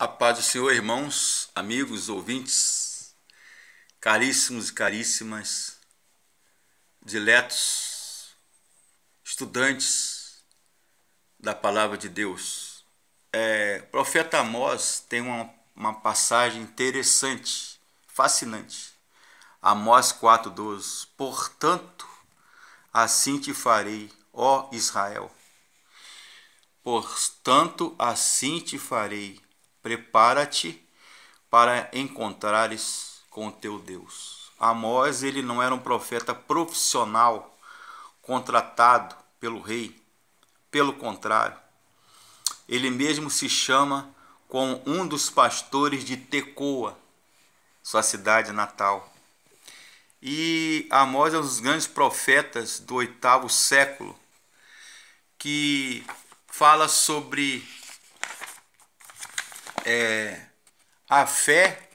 A paz do Senhor, irmãos, amigos, ouvintes, caríssimos e caríssimas, diletos, estudantes da palavra de Deus. É, profeta Amós tem uma, uma passagem interessante, fascinante. Amós 4,12: Portanto, assim te farei, ó Israel. Portanto, assim te farei, prepara-te para encontrares com teu Deus. Amós, ele não era um profeta profissional contratado pelo rei. Pelo contrário, ele mesmo se chama como um dos pastores de Tecoa, sua cidade natal. E Amós é um dos grandes profetas do oitavo século, que fala sobre é, a fé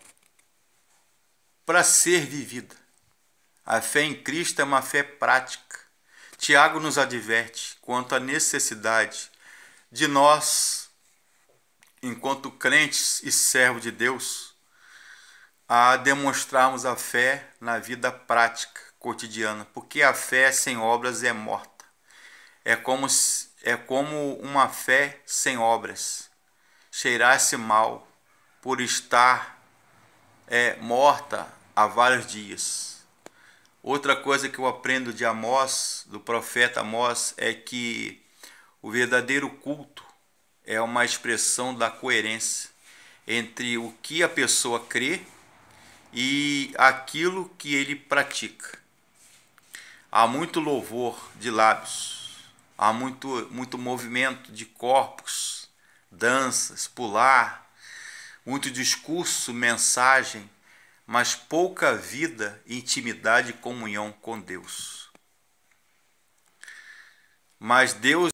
para ser vivida. A fé em Cristo é uma fé prática. Tiago nos adverte quanto à necessidade de nós, enquanto crentes e servos de Deus, a demonstrarmos a fé na vida prática, cotidiana, porque a fé sem obras é morta. É como, é como uma fé sem obras cheirasse mal por estar é, morta há vários dias. Outra coisa que eu aprendo de Amós, do profeta Amós, é que o verdadeiro culto é uma expressão da coerência entre o que a pessoa crê e aquilo que ele pratica. Há muito louvor de lábios, há muito, muito movimento de corpos, danças, pular, muito discurso, mensagem, mas pouca vida, intimidade e comunhão com Deus. Mas Deus